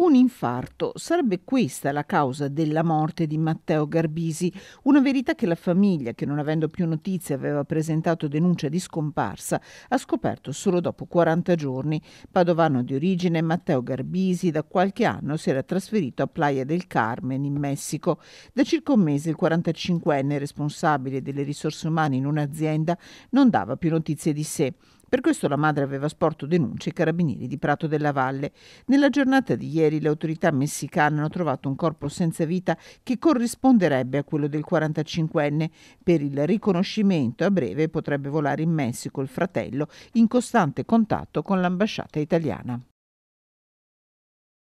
Un infarto sarebbe questa la causa della morte di Matteo Garbisi, una verità che la famiglia, che non avendo più notizie aveva presentato denuncia di scomparsa, ha scoperto solo dopo 40 giorni. Padovano di origine, Matteo Garbisi da qualche anno si era trasferito a Playa del Carmen in Messico. Da circa un mese il 45enne responsabile delle risorse umane in un'azienda non dava più notizie di sé. Per questo la madre aveva sporto denunce ai carabinieri di Prato della Valle. Nella giornata di ieri le autorità messicane hanno trovato un corpo senza vita che corrisponderebbe a quello del 45enne. Per il riconoscimento a breve potrebbe volare in Messico il fratello in costante contatto con l'ambasciata italiana.